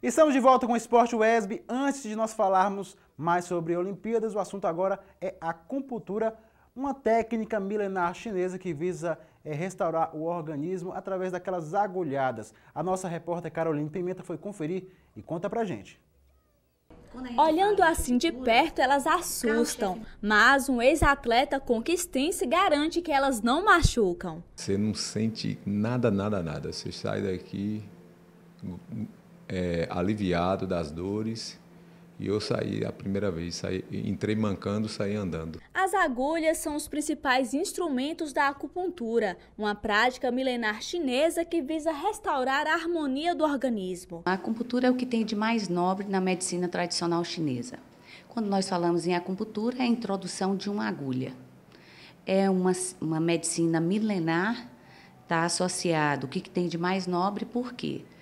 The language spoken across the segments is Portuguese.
Estamos de volta com o Esporte Wesb. Antes de nós falarmos mais sobre Olimpíadas, o assunto agora é a acupuntura, uma técnica milenar chinesa que visa é, restaurar o organismo através daquelas agulhadas. A nossa repórter Carolina Pimenta foi conferir e conta pra gente. Olhando assim de perto, elas assustam, mas um ex-atleta conquistense garante que elas não machucam. Você não sente nada, nada, nada. Você sai daqui é, aliviado das dores. E eu saí a primeira vez, saí, entrei mancando, saí andando. As agulhas são os principais instrumentos da acupuntura, uma prática milenar chinesa que visa restaurar a harmonia do organismo. A acupuntura é o que tem de mais nobre na medicina tradicional chinesa. Quando nós falamos em acupuntura, é a introdução de uma agulha. É uma, uma medicina milenar, está associado o que, que tem de mais nobre, por quê? Porque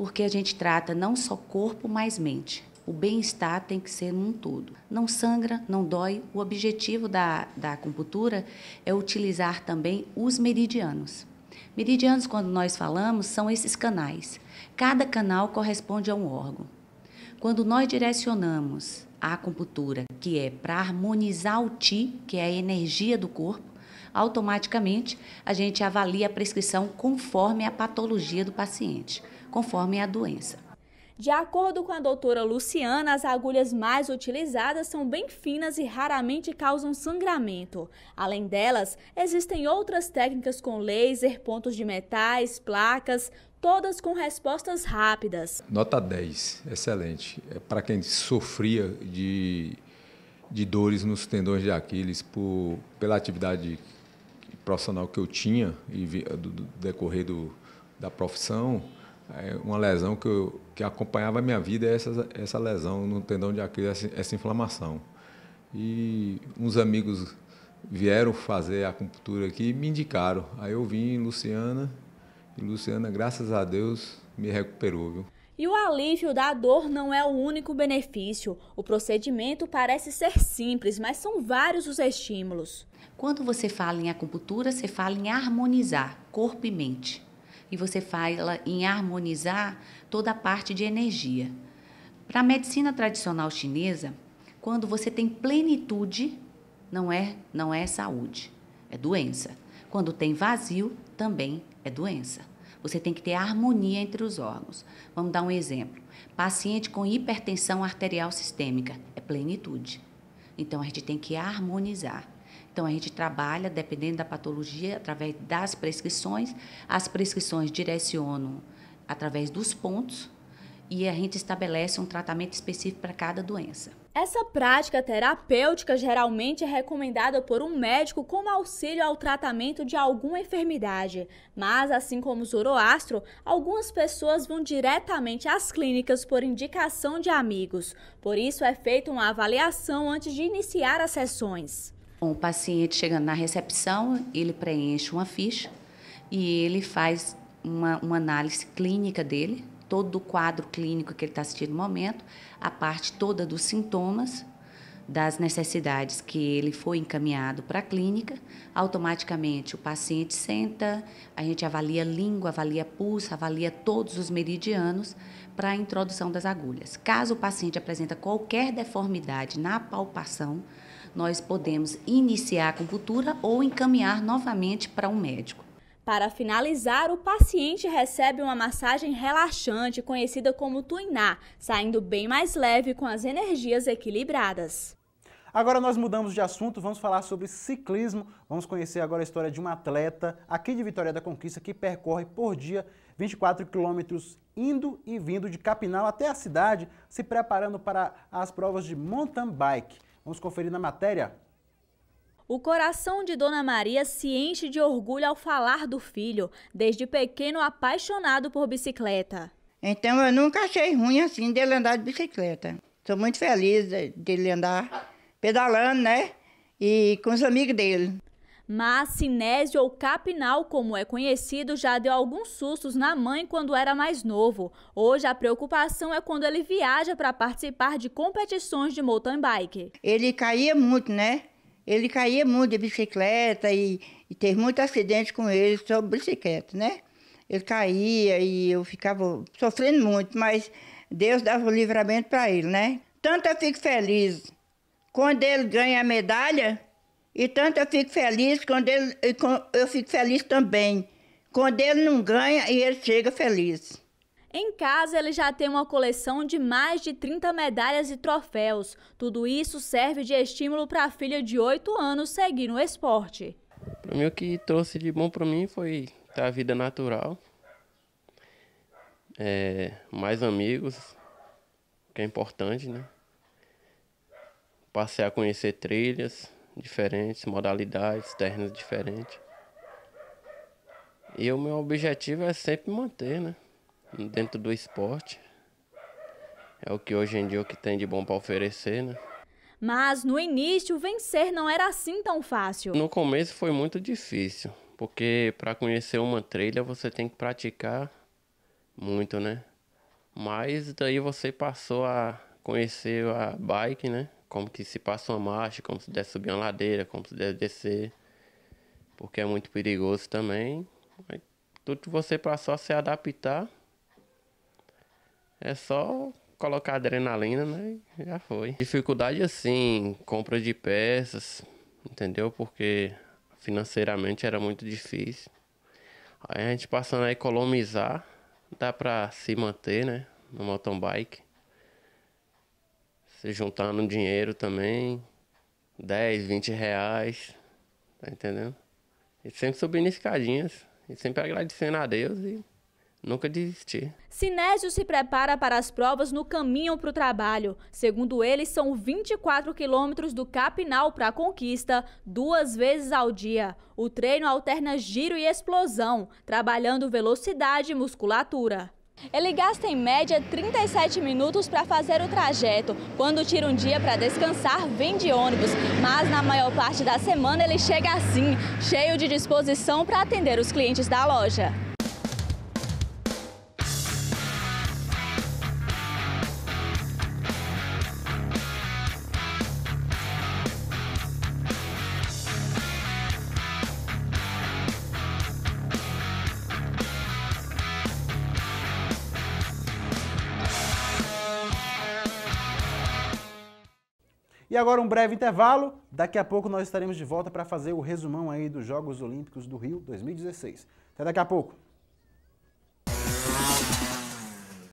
porque a gente trata não só corpo, mas mente. O bem-estar tem que ser num todo. Não sangra, não dói. O objetivo da, da acupuntura é utilizar também os meridianos. Meridianos, quando nós falamos, são esses canais. Cada canal corresponde a um órgão. Quando nós direcionamos a acupuntura, que é para harmonizar o ti, que é a energia do corpo, automaticamente a gente avalia a prescrição conforme a patologia do paciente conforme a doença. De acordo com a doutora Luciana, as agulhas mais utilizadas são bem finas e raramente causam sangramento. Além delas, existem outras técnicas com laser, pontos de metais, placas, todas com respostas rápidas. Nota 10, excelente. É para quem sofria de, de dores nos tendões de Aquiles por, pela atividade profissional que eu tinha e do, do decorrer do, da profissão é uma lesão que, eu, que acompanhava a minha vida é essa, essa lesão no tendão de Aquiles, essa, essa, inflamação. E uns amigos vieram fazer a acupuntura aqui e me indicaram. Aí eu vim em Luciana, e Luciana, graças a Deus, me recuperou, viu? E o alívio da dor não é o único benefício. O procedimento parece ser simples, mas são vários os estímulos. Quando você fala em acupuntura, você fala em harmonizar corpo e mente e você fala em harmonizar toda a parte de energia. Para a medicina tradicional chinesa, quando você tem plenitude, não é, não é saúde, é doença. Quando tem vazio, também é doença. Você tem que ter harmonia entre os órgãos. Vamos dar um exemplo. Paciente com hipertensão arterial sistêmica é plenitude. Então a gente tem que harmonizar. Então, a gente trabalha, dependendo da patologia, através das prescrições. As prescrições direcionam através dos pontos e a gente estabelece um tratamento específico para cada doença. Essa prática terapêutica geralmente é recomendada por um médico como auxílio ao tratamento de alguma enfermidade, mas assim como o zoroastro, algumas pessoas vão diretamente às clínicas por indicação de amigos. Por isso é feita uma avaliação antes de iniciar as sessões o paciente chegando na recepção, ele preenche uma ficha e ele faz uma, uma análise clínica dele, todo o quadro clínico que ele está assistindo no momento, a parte toda dos sintomas, das necessidades que ele foi encaminhado para a clínica, automaticamente o paciente senta, a gente avalia a língua, avalia pulso, avalia todos os meridianos para a introdução das agulhas. Caso o paciente apresenta qualquer deformidade na palpação, nós podemos iniciar a acupuntura ou encaminhar novamente para um médico. Para finalizar, o paciente recebe uma massagem relaxante conhecida como tuiná, saindo bem mais leve com as energias equilibradas. Agora nós mudamos de assunto, vamos falar sobre ciclismo. Vamos conhecer agora a história de uma atleta aqui de Vitória da Conquista que percorre por dia 24 quilômetros indo e vindo de Capinal até a cidade, se preparando para as provas de mountain bike. Vamos conferir na matéria. O coração de Dona Maria se enche de orgulho ao falar do filho, desde pequeno apaixonado por bicicleta. Então eu nunca achei ruim assim dele andar de bicicleta. Sou muito feliz dele andar pedalando, né? E com os amigos dele. Mas Sinésio ou Capinal, como é conhecido, já deu alguns sustos na mãe quando era mais novo. Hoje a preocupação é quando ele viaja para participar de competições de mountain bike. Ele caía muito, né? Ele caía muito de bicicleta e, e teve muito acidente com ele sobre bicicleta, né? Ele caía e eu ficava sofrendo muito, mas Deus dava o livramento para ele, né? Tanto eu fico feliz quando ele ganha a medalha e tanto eu fico feliz quando ele, eu fico feliz também. Quando ele não ganha e ele chega feliz. Em casa, ele já tem uma coleção de mais de 30 medalhas e troféus. Tudo isso serve de estímulo para a filha de 8 anos seguir no esporte. Para mim, o que trouxe de bom para mim foi ter a vida natural, é, mais amigos, que é importante, né? Passei a conhecer trilhas, diferentes, modalidades, ternos diferentes. E o meu objetivo é sempre manter, né? Dentro do esporte. É o que hoje em dia é o que tem de bom para oferecer, né? Mas no início, vencer não era assim tão fácil. No começo foi muito difícil, porque para conhecer uma trilha você tem que praticar muito, né? Mas daí você passou a conhecer a bike, né? como que se passa uma marcha, como se deve subir uma ladeira, como se deve descer, porque é muito perigoso também. tudo que você passou a se adaptar é só colocar adrenalina, né? Já foi. Dificuldade assim, compra de peças, entendeu? Porque financeiramente era muito difícil. Aí a gente passando a economizar, dá pra se manter, né? No mountain bike se juntando dinheiro também, 10, 20 reais, tá entendendo? E sempre subindo escadinhas, e sempre agradecendo a Deus e nunca desistir. Sinésio se prepara para as provas no caminho para o trabalho. Segundo ele, são 24 quilômetros do Capinal para a conquista, duas vezes ao dia. O treino alterna giro e explosão, trabalhando velocidade e musculatura. Ele gasta em média 37 minutos para fazer o trajeto. Quando tira um dia para descansar, vem de ônibus. Mas na maior parte da semana ele chega assim, cheio de disposição para atender os clientes da loja. E agora um breve intervalo, daqui a pouco nós estaremos de volta para fazer o resumão aí dos Jogos Olímpicos do Rio 2016. Até daqui a pouco.